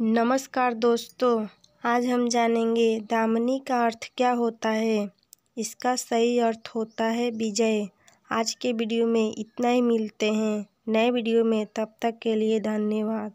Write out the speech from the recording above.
नमस्कार दोस्तों आज हम जानेंगे दामनी का अर्थ क्या होता है इसका सही अर्थ होता है विजय आज के वीडियो में इतना ही मिलते हैं नए वीडियो में तब तक के लिए धन्यवाद